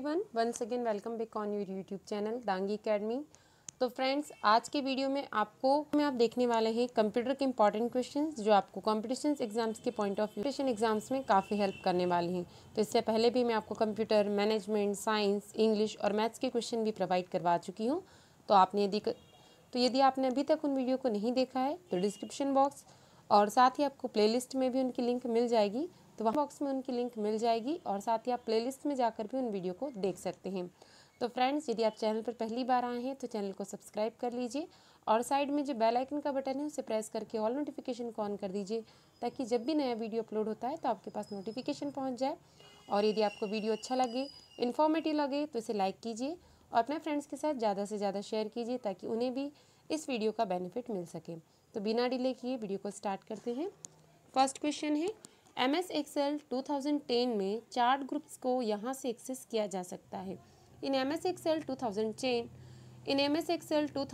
One once again welcome back on your YouTube channel Dangi Academy तो friends आज के video में आपको में आप देखने वाले हैं कंप्यूटर के इंपॉर्टेंट क्वेश्चंस जो आपको कॉम्पिटिशन एग्जाम्स के point of view question exams में काफ़ी हेल्प करने वाले हैं तो इससे पहले भी मैं आपको कंप्यूटर मैनेजमेंट साइंस इंग्लिश और मैथ्स के क्वेश्चन भी प्रोवाइड करवा चुकी हूँ तो आपने यदि तो यदि आपने अभी तक उन वीडियो को नहीं देखा है तो डिस्क्रिप्शन बॉक्स और साथ ही आपको लिस्ट में भी उनकी लिंक मिल जाएगी तो वहाँ बॉक्स में उनकी लिंक मिल जाएगी और साथ ही आप प्ले में जाकर भी उन वीडियो को देख सकते हैं तो फ्रेंड्स यदि आप चैनल पर पहली बार आए हैं तो चैनल को सब्सक्राइब कर लीजिए और साइड में जो बेल आइकन का बटन है उसे प्रेस करके ऑल नोटिफिकेशन को ऑन कर दीजिए ताकि जब भी नया वीडियो अपलोड होता है तो आपके पास नोटिफिकेशन पहुँच जाए और यदि आपको वीडियो अच्छा लगे इन्फॉर्मेटिव लगे तो इसे लाइक कीजिए और अपने फ्रेंड्स के साथ ज़्यादा से ज़्यादा शेयर कीजिए ताकि उन्हें भी इस वीडियो का बेनिफिट मिल सके तो बिना डिले किए वीडियो को स्टार्ट करते हैं फर्स्ट क्वेश्चन है एम एस एक्सेल टू में चार्ट ग्रुप्स को यहाँ से एक्सेस किया जा सकता है in M S Excel two in M S Excel two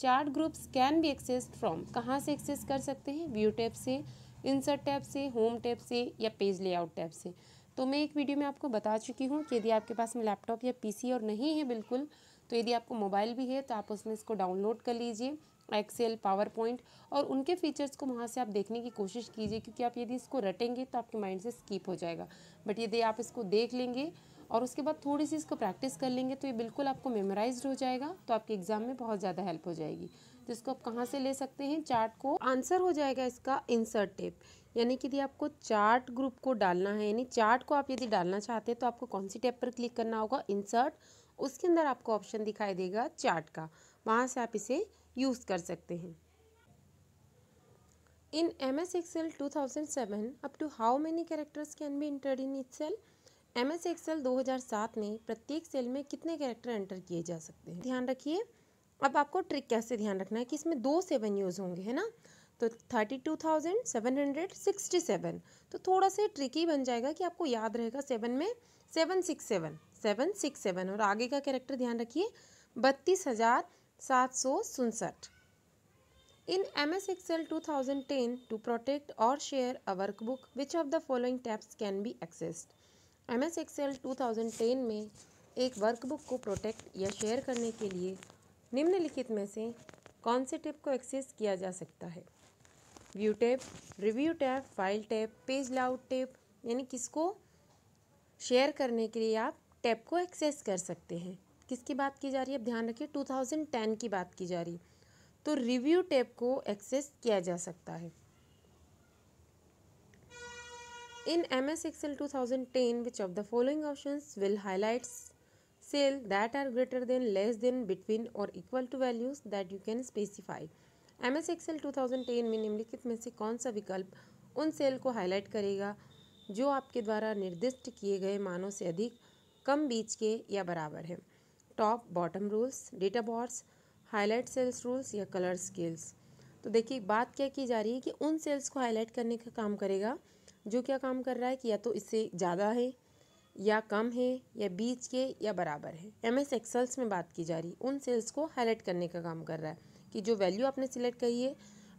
chart groups can be access from कहाँ से एक्सेस कर सकते हैं व्यू टैब से इंसर्ट टैब से होम टैब से या पेज लेआउट टैब से तो मैं एक वीडियो में आपको बता चुकी हूँ कि यदि आपके पास में लैपटॉप या पीसी और नहीं है बिल्कुल तो यदि आपको मोबाइल भी है तो आप उसमें इसको डाउनलोड कर लीजिए एक्सेल पावर पॉइंट और उनके फीचर्स को वहाँ से आप देखने की कोशिश कीजिए क्योंकि आप यदि इसको रटेंगे तो आपके माइंड से स्कीप हो जाएगा बट यदि आप इसको देख लेंगे और उसके बाद थोड़ी सी इसको प्रैक्टिस कर लेंगे तो ये बिल्कुल आपको मेमोराइज हो जाएगा तो आपके एग्जाम में बहुत ज़्यादा हेल्प हो जाएगी तो इसको आप कहाँ से ले सकते हैं चार्ट को आंसर हो जाएगा इसका इंसर्ट टेप यानी कि यदि आपको चार्ट ग्रुप को डालना है यानी चार्ट को आप यदि डालना चाहते हैं तो आपको कौन सी टेप पर क्लिक करना होगा इंसर्ट उसके अंदर आपको ऑप्शन दिखाई देगा चार्ट का वहाँ से आप इसे यूज़ कर सकते हैं in M S two thousand seven up to how up characters can be entered in it cell M S cell? दो हज़ार सात में प्रत्येक सेल में कितने कैरेक्टर एंटर किए जा सकते हैं ध्यान रखिए अब आपको ट्रिक कैसे ध्यान रखना है कि इसमें दो सेवन यूज़ होंगे है ना तो thirty two thousand seven hundred sixty seven तो थोड़ा सा ट्रिकी बन जाएगा कि आपको याद रहेगा सेवन में seven six seven seven six seven और आगे का कैरेक्टर ध्यान रखिए बत्तीस हज़ार सात सौ उनसठ टू प्रोटेक्ट और share a workbook which of the following tabs can be accessed M S Excel two thousand ten में एक वर्कबुक को प्रोटेक्ट या शेयर करने के लिए निम्नलिखित में से कौन से टैप को एक्सेस किया जा सकता है view tab review tab file tab page layout tab यानी किसको शेयर करने के लिए आप टैप को एक्सेस कर सकते हैं किसकी बात की जा रही है अब ध्यान रखिए 2010 की बात की जा रही है तो रिव्यू टेप को एक्सेस किया जा सकता है in M S Excel two thousand ten which of the following option will highlights cell that are greater than less than between और equal to values that you can specify M S Excel two thousand ten में निम्नलिखित में से कौन सा विकल्प उन cell को हाईलाइट करेगा जो आपके द्वारा निर्दिष्ट किए गए मानों से अधिक कम बीच के या बराबर है top bottom rules data bars highlight cells rules या कलर स्केल्स तो देखिए बात क्या की जा रही है कि उन सेल्स को हाईलाइट करने का काम करेगा जो क्या काम कर रहा है कि या तो इससे ज़्यादा है या कम है या बीच के या बराबर है एम एस एक्सल्स में बात की जा रही है उन सेल्स को हाईलाइट करने का काम कर रहा है कि जो वैल्यू आपने सिलेक्ट करी है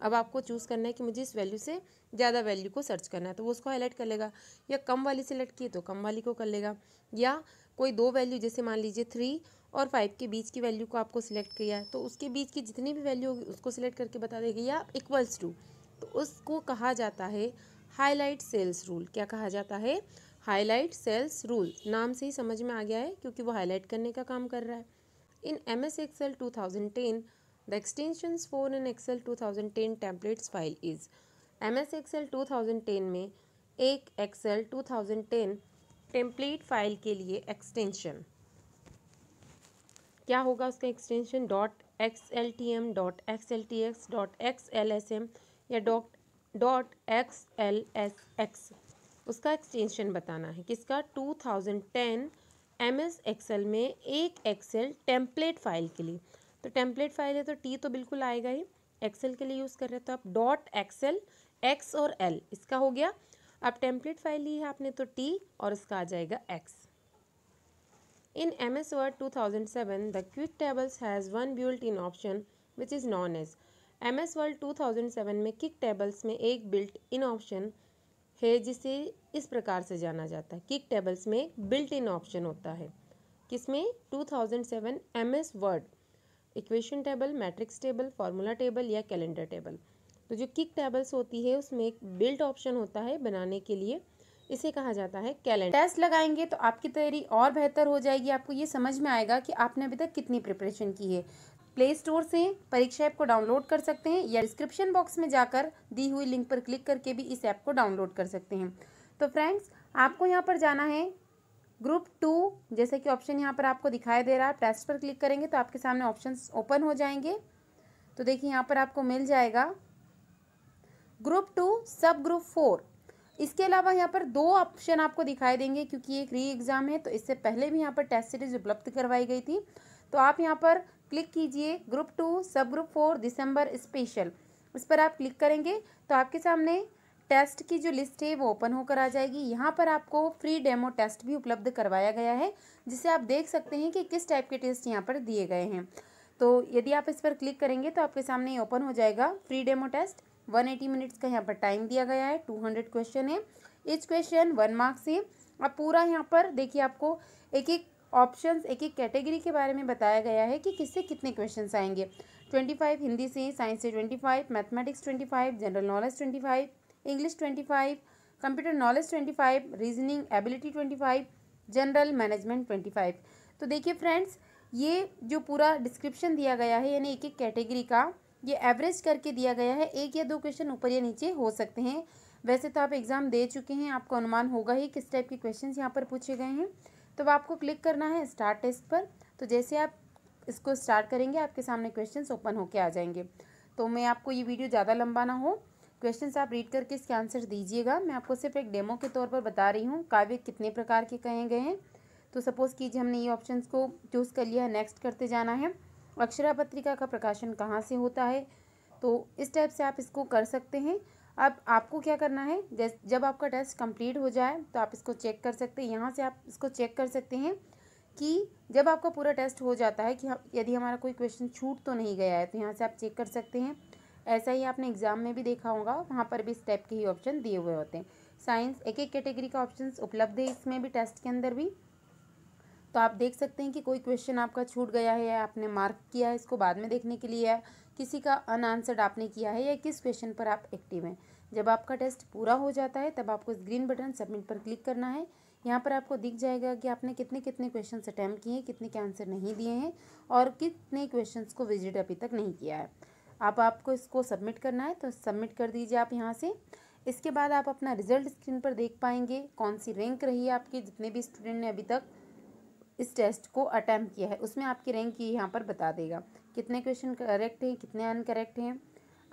अब आपको चूज़ करना है कि मुझे इस वैल्यू से ज़्यादा वैल्यू को सर्च करना है तो वो उसको हाईलाइट कर लेगा या कम वाली सिलेक्ट की तो कम वाली को कर लेगा या कोई दो वैल्यू जैसे मान लीजिए थ्री और फाइव के बीच की वैल्यू को आपको सिलेक्ट किया है तो उसके बीच की जितनी भी वैल्यू होगी उसको सिलेक्ट करके बता देगी या इक्वल्स टू तो उसको कहा जाता है हाईलाइट सेल्स रूल क्या कहा जाता है हाईलाइट सेल्स रूल नाम से ही समझ में आ गया है क्योंकि वो हाईलाइट करने का काम कर रहा है in M S Excel two thousand ten the extension for in Excel two thousand ten templates file is M S Excel two thousand ten में एक Excel two thousand ten template file के लिए एक्सटेंशन क्या होगा उसका extension dot X L T M dot X L T X dot X L S M या dot dot X L S X उसका extension बताना है किसका to thousand ten M S Excel में एक एक्सेल टेम्पलेट फाइल के लिए तो टेम्पलेट फाइल है तो टी तो बिल्कुल आएगा ही एक्सेल के लिए यूज़ कर रहे तो आप डॉट एक्सेल एक्स और एल इसका हो गया अब टेम्पलेट फाइल ली है आपने तो टी और इसका आ जाएगा X In MS Word 2007, the Quick Tables has one built-in option which is known as M S Word two thousand seven में Quick टेबल्स में एक बिल्ट इन ऑप्शन है जिसे इस प्रकार से जाना जाता है किक टेबल्स में बिल्ट इन ऑप्शन होता है किसमें two thousand seven M S Word Table, table matrix table formula table या कैलेंडर टेबल तो जो किक टेबल्स होती है उसमें एक बिल्ट ऑप्शन होता है बनाने के लिए इसे कहा जाता है कैलेंडर टेस्ट लगाएंगे तो आपकी तैयारी और बेहतर हो जाएगी आपको ये समझ में आएगा कि आपने अभी तक कितनी प्रिपरेशन की है प्ले स्टोर से परीक्षा ऐप को डाउनलोड कर सकते हैं या डिस्क्रिप्शन बॉक्स में जाकर दी हुई लिंक पर क्लिक करके भी इस ऐप को डाउनलोड कर सकते हैं तो फ्रेंड्स आपको यहाँ पर जाना है ग्रुप टू जैसे कि ऑप्शन यहाँ पर आपको दिखाई दे रहा है टेस्ट पर क्लिक करेंगे तो आपके सामने ऑप्शन ओपन हो जाएंगे तो देखिए यहाँ पर आपको मिल जाएगा group two sub group four इसके अलावा यहाँ पर दो ऑप्शन आपको दिखाई देंगे क्योंकि एक री एग्ज़ाम है तो इससे पहले भी यहाँ पर टेस्ट सीरीज उपलब्ध करवाई गई थी तो आप यहाँ पर क्लिक कीजिए group two sub group four दिसंबर स्पेशल उस पर आप क्लिक करेंगे तो आपके सामने टेस्ट की जो लिस्ट है वो ओपन होकर आ जाएगी यहाँ पर आपको फ्री डेमो टेस्ट भी उपलब्ध करवाया गया है जिसे आप देख सकते हैं कि किस टाइप के टेस्ट यहाँ पर दिए गए हैं तो यदि आप इस पर क्लिक करेंगे तो आपके सामने ओपन हो जाएगा free demo test one eighty minutes का यहाँ पर टाइम दिया गया है टू हंड्रेड क्वेश्चन है इस क्वेश्चन वन मार्क्स है अब पूरा यहाँ पर देखिए आपको एक एक ऑप्शंस एक एक कैटेगरी के बारे में बताया गया है कि किससे कितने क्वेश्चंस आएंगे ट्वेंटी फाइव हिंदी से साइंस से twenty five mathematics twenty five general knowledge twenty five English twenty five computer knowledge twenty five reasoning ability twenty five general management twenty five तो देखिए फ्रेंड्स ये जो पूरा डिस्क्रिप्शन दिया गया है यानी एक एक कैटेगरी का ये एवरेज करके दिया गया है एक या दो क्वेश्चन ऊपर या नीचे हो सकते हैं वैसे तो आप एग्ज़ाम दे चुके हैं आपको अनुमान होगा ही किस टाइप के क्वेश्चन यहाँ पर पूछे गए हैं तो वह आपको क्लिक करना है स्टार्ट टेस्ट पर तो जैसे आप इसको स्टार्ट करेंगे आपके सामने क्वेश्चन ओपन होके आ जाएंगे तो मैं आपको ये वीडियो ज़्यादा लंबा ना हो क्वेश्चन आप रीड करके इसके आंसर दीजिएगा मैं आपको सिर्फ एक डेमो के तौर पर बता रही हूँ काव्य कितने प्रकार के कहे गए हैं तो सपोज़ कीजिए हमने ये ऑप्शंस को चूज़ कर लिया है नेक्स्ट करते जाना है अक्षरा पत्रिका का प्रकाशन कहाँ से होता है तो इस टाइप से आप इसको कर सकते हैं अब आपको क्या करना है जब आपका टेस्ट कंप्लीट हो जाए तो आप इसको चेक कर सकते हैं यहाँ से आप इसको चेक कर सकते हैं कि जब आपका पूरा टेस्ट हो जाता है कि यदि हमारा कोई क्वेश्चन छूट तो नहीं गया है तो यहाँ से आप चेक कर सकते हैं ऐसा ही आपने एग्ज़ाम में भी देखा होगा वहाँ पर भी इस टाइप के ही ऑप्शन दिए हुए होते हैं साइंस एक एक कैटेगरी का ऑप्शन उपलब्ध है इसमें भी टेस्ट के अंदर भी तो आप देख सकते हैं कि कोई क्वेश्चन आपका छूट गया है या आपने मार्क किया है इसको बाद में देखने के लिए या किसी का अनआंसर्ड आपने किया है या किस क्वेश्चन पर आप एक्टिव हैं जब आपका टेस्ट पूरा हो जाता है तब आपको इस ग्रीन बटन सबमिट पर क्लिक करना है यहाँ पर आपको दिख जाएगा कि आपने कितने कितने क्वेश्चन अटैम्प्ट किए हैं कितने के आंसर नहीं दिए हैं और कितने क्वेश्चन को विजिट अभी तक नहीं किया है आप आपको इसको सबमिट करना है तो सबमिट कर दीजिए आप यहाँ से इसके बाद आप अपना रिजल्ट स्क्रीन पर देख पाएंगे कौन सी रैंक रही है आपके जितने भी स्टूडेंट ने अभी तक इस टेस्ट को अटैम्प्ट किया है उसमें आपकी रैंक ये यहाँ पर बता देगा कितने क्वेश्चन करेक्ट हैं कितने अनकरेक्ट हैं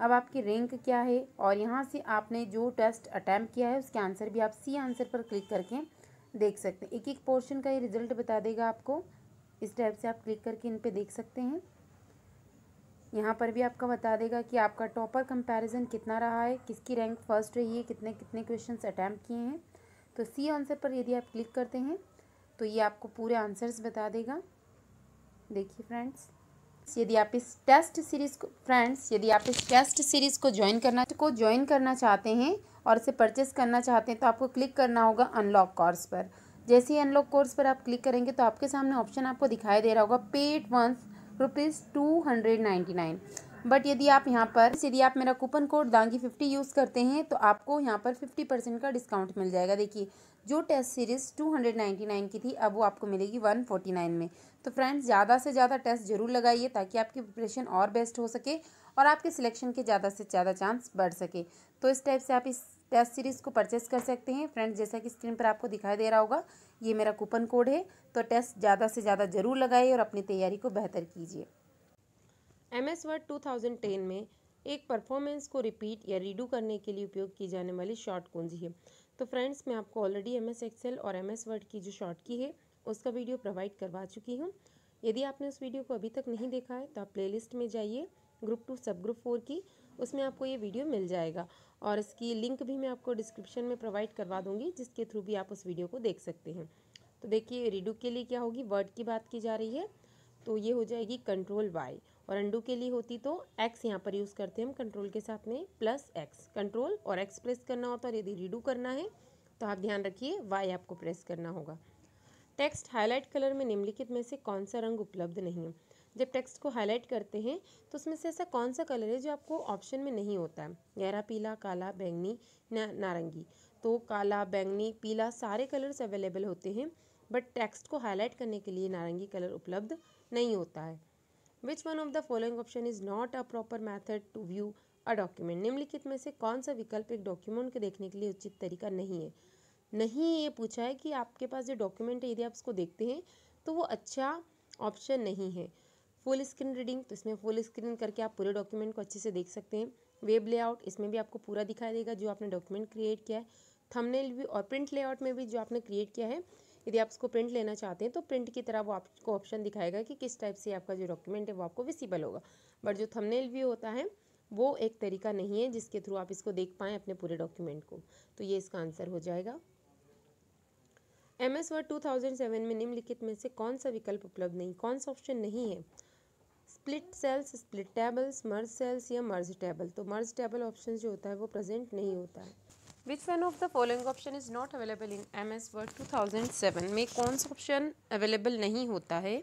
अब आपकी रैंक क्या है और यहाँ से आपने जो टेस्ट अटैम्प्ट किया है उसके आंसर भी आप सी आंसर पर क्लिक करके देख सकते हैं एक एक पोर्शन का ये रिजल्ट बता देगा आपको इस टाइप से आप क्लिक करके इन पर देख सकते हैं यहाँ पर भी आपका बता देगा कि आपका टॉपर कंपैरिजन कितना रहा है किसकी रैंक फर्स्ट रही है कितने कितने क्वेश्चंस अटैम्प्ट किए हैं तो सी आंसर पर यदि आप क्लिक करते हैं तो ये आपको पूरे आंसर्स बता देगा देखिए फ्रेंड्स यदि आप इस टेस्ट सीरीज़ को फ्रेंड्स यदि आप इस टेस्ट सीरीज़ को ज्वाइन करना को ज्वाइन करना चाहते हैं और इसे परचेस करना चाहते हैं तो आपको क्लिक करना होगा अनलॉक कोर्स पर जैसे ही अनलॉक कोर्स पर आप क्लिक करेंगे तो आपके सामने ऑप्शन आपको दिखाई दे रहा होगा paid once rupees two hundred ninety nine but यदि आप यहाँ पर यदि आप मेरा coupon code Dangi fifty use करते हैं तो आपको यहाँ पर फिफ्टी परसेंट का डिस्काउंट मिल जाएगा देखिए जो test series two hundred ninety nine की थी अब वो आपको मिलेगी वन फोर्टी नाइन में तो फ्रेंड्स ज़्यादा से ज़्यादा टेस्ट ज़रूर लगाइए ताकि आपकी प्रिपरेशन और बेस्ट हो सके और आपके सिलेक्शन के ज़्यादा से ज़्यादा चांस बढ़ सके तो इस टाइप से आप इस टेस्ट सीरीज़ को परचेस कर सकते हैं फ्रेंड्स जैसा कि स्क्रीन पर आपको दिखाई दे रहा होगा ये मेरा कूपन कोड है तो टेस्ट ज़्यादा से ज़्यादा ज़रूर लगाइए और अपनी तैयारी को बेहतर कीजिए M S Word two thousand ten में एक परफॉर्मेंस को रिपीट या रीडू करने के लिए उपयोग की जाने वाली शॉर्ट कुंजी है तो फ्रेंड्स मैं आपको ऑलरेडी एम एस एक्सेल और एम एस वर्ड की जो शॉर्ट की है उसका वीडियो प्रोवाइड करवा चुकी हूँ यदि आपने उस वीडियो को अभी तक नहीं देखा है तो आप प्लेलिस्ट में जाइए group two sub group four की उसमें आपको ये वीडियो मिल जाएगा और इसकी लिंक भी मैं आपको डिस्क्रिप्शन में प्रोवाइड करवा दूँगी जिसके थ्रू भी आप उस वीडियो को देख सकते हैं तो देखिए रीडू के लिए क्या होगी वर्ड की बात की जा रही है तो ये हो जाएगी कंट्रोल वाई और अंडू के लिए होती तो एक्स यहाँ पर यूज़ करते हैं हम कंट्रोल के साथ में प्लस एक्स कंट्रोल और एक्स प्रेस करना होता तो है और यदि रीडू करना है तो आप ध्यान रखिए वाई आपको प्रेस करना होगा टेक्स्ट हाईलाइट कलर में निम्नलिखित में से कौन सा रंग उपलब्ध नहीं है जब टेक्स्ट को हाईलाइट करते हैं तो उसमें से ऐसा कौन सा कलर है जो आपको ऑप्शन में नहीं होता है गहरा पीला काला बैंगनी ना, नारंगी तो काला बैंगनी पीला सारे कलर्स अवेलेबल होते हैं बट टेक्स्ट को हाईलाइट करने के लिए नारंगी कलर उपलब्ध नहीं होता है which one of the following option is not a proper method to view a document निम्नलिखित में से कौन सा विकल्प एक डॉक्यूमेंट को देखने के लिए उचित तरीका नहीं है नहीं ये पूछा है कि आपके पास जो डॉक्यूमेंट है यदि आप उसको देखते हैं तो वो अच्छा ऑप्शन नहीं है फुल स्क्रीन रीडिंग तो इसमें फुल स्क्रीन करके आप पूरे डॉक्यूमेंट को अच्छे से देख सकते हैं वेब लेआउट इसमें भी आपको पूरा दिखाई देगा जो आपने डॉक्यूमेंट क्रिएट किया है थंबनेल भी और प्रिंट लेआउट में भी जो आपने क्रिएट किया है यदि आप इसको प्रिंट लेना चाहते हैं तो प्रिंट की तरह वो आपको ऑप्शन दिखाएगा कि किस टाइप से आपका जो डॉक्यूमेंट है वो आपको विसिबल होगा बट जो थंबनेल व्यू होता है वो एक तरीका नहीं है जिसके थ्रू आप इसको देख पाएँ अपने पूरे डॉक्यूमेंट को तो ये इसका आंसर हो जाएगा एम एस वर्ड टू में निम्नलिखित में से कौन सा विकल्प उपलब्ध नहीं कौन सा ऑप्शन नहीं है split cells split tables merge cells या मर्ज टेबल तो मर्ज टेबल ऑप्शन जो होता है वो प्रेजेंट नहीं होता है which of the following option is not available in M S Word two thousand seven में कौन सा ऑप्शन अवेलेबल नहीं होता है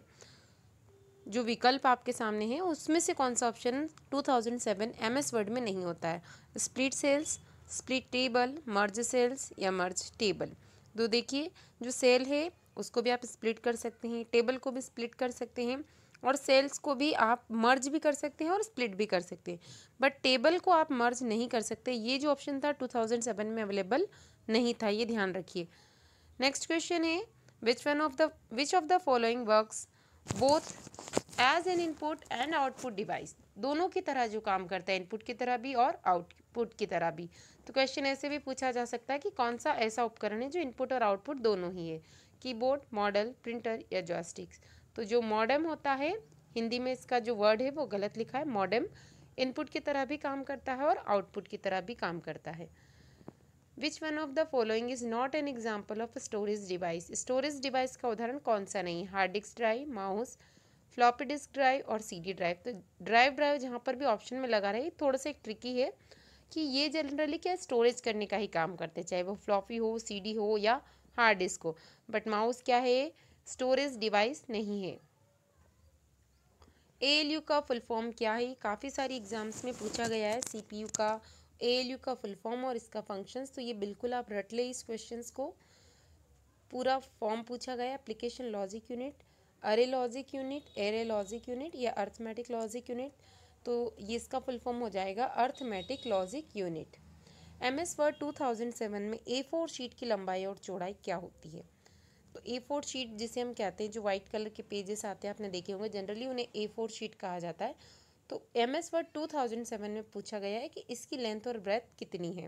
जो विकल्प आपके सामने है उसमें से कौन सा option two thousand seven M S Word में नहीं होता है split cells split table merge cells या मर्ज टेबल तो देखिए जो सेल है उसको भी आप स्प्लिट कर सकते हैं टेबल को भी स्प्लिट कर सकते हैं और सेल्स को भी आप मर्ज भी कर सकते हैं और स्प्लिट भी कर सकते हैं बट टेबल को आप मर्ज नहीं कर सकते ये जो ऑप्शन था 2007 में अवेलेबल नहीं था ये ध्यान रखिए नेक्स्ट क्वेश्चन है which one of the which of the following works both as an input and output device दोनों की तरह जो काम करता है इनपुट की तरह भी और आउटपुट की तरह भी तो क्वेश्चन ऐसे भी पूछा जा सकता है कि कौन सा ऐसा उपकरण है जो इनपुट और आउटपुट दोनों ही है कीबोर्ड मॉडल प्रिंटर या जॉस्टिक्स तो जो मॉडम होता है हिंदी में इसका जो वर्ड है वो गलत लिखा है मॉडम इनपुट की तरह भी काम करता है और आउटपुट की तरह भी काम करता है which one of the following is not an example of storage device storage device का उदाहरण कौन सा नहीं hard disk drive mouse floppy disk drive और डी ड्राइव तो ड्राइव ड्राइव जहाँ पर भी ऑप्शन में लगा रहे थोड़ा सा एक ट्रिकी है कि ये जनरली क्या स्टोरेज करने का ही काम करते हैं चाहे वो फ्लॉपी हो सीडी हो या हार्ड डिस्क हो बट माउस क्या है स्टोरेज डिवाइस नहीं है ए का फुल फॉर्म क्या है काफ़ी सारी एग्जाम्स में पूछा गया है सी का ए का फुल फॉर्म और इसका फंक्शंस तो ये बिल्कुल आप रट ले इस क्वेश्चंस को पूरा फॉर्म पूछा गया है application logic unit array logic unit array logic unit या अर्थमेटिक लॉजिक यूनिट तो ये इसका फुल फॉर्म हो जाएगा arithmetic logic unit M S Word two thousand seven में ए फोर शीट की लंबाई और चौड़ाई क्या होती है तो ए फोर शीट जिसे हम कहते हैं जो वाइट कलर के पेजेस आते हैं आपने देखे होंगे जनरली उन्हें ए फोर शीट कहा जाता है तो M S Word two thousand seven में पूछा गया है कि इसकी लेंथ और ब्रेथ कितनी है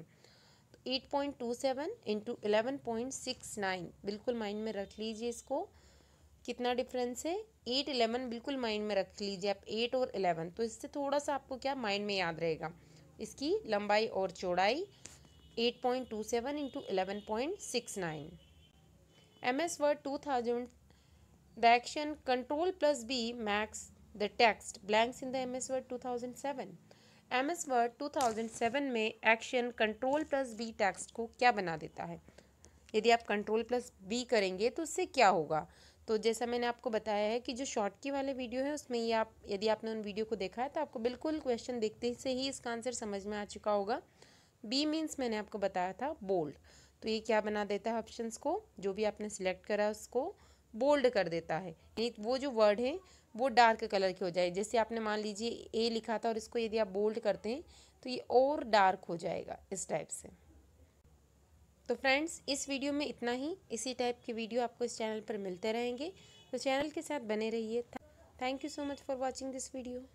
तो eight point two seven into eleven point six nine बिल्कुल माइंड में रख लीजिए इसको कितना डिफरेंस है एट इलेवन बिल्कुल माइंड में रख लीजिए आप एट और इलेवन तो इससे थोड़ा सा आपको क्या माइंड में याद रहेगा इसकी लंबाई और चौड़ाई eight point two seven into eleven point six nine M S Word two thousand the action control plus the text blanks in the M S Word two thousand seven M S Word two thousand seven में action control plus B text को क्या बना देता है यदि आप control plus B करेंगे तो उससे क्या होगा तो जैसा मैंने आपको बताया है कि जो शॉर्ट की वाले वीडियो है उसमें ये आप यदि आपने उन वीडियो को देखा है तो आपको बिल्कुल क्वेश्चन देखते से ही इसका आंसर समझ में आ चुका होगा बी मीन्स मैंने आपको बताया था बोल्ड तो ये क्या बना देता है ऑप्शंस को जो भी आपने सिलेक्ट करा उसको बोल्ड कर देता है यानी वो जो वर्ड है वो डार्क कलर के हो जाए जैसे आपने मान लीजिए ए लिखा था और इसको यदि आप बोल्ड करते हैं तो ये और डार्क हो जाएगा इस टाइप से तो फ्रेंड्स इस वीडियो में इतना ही इसी टाइप की वीडियो आपको इस चैनल पर मिलते रहेंगे तो चैनल के साथ बने रहिए thank you so much for watching this video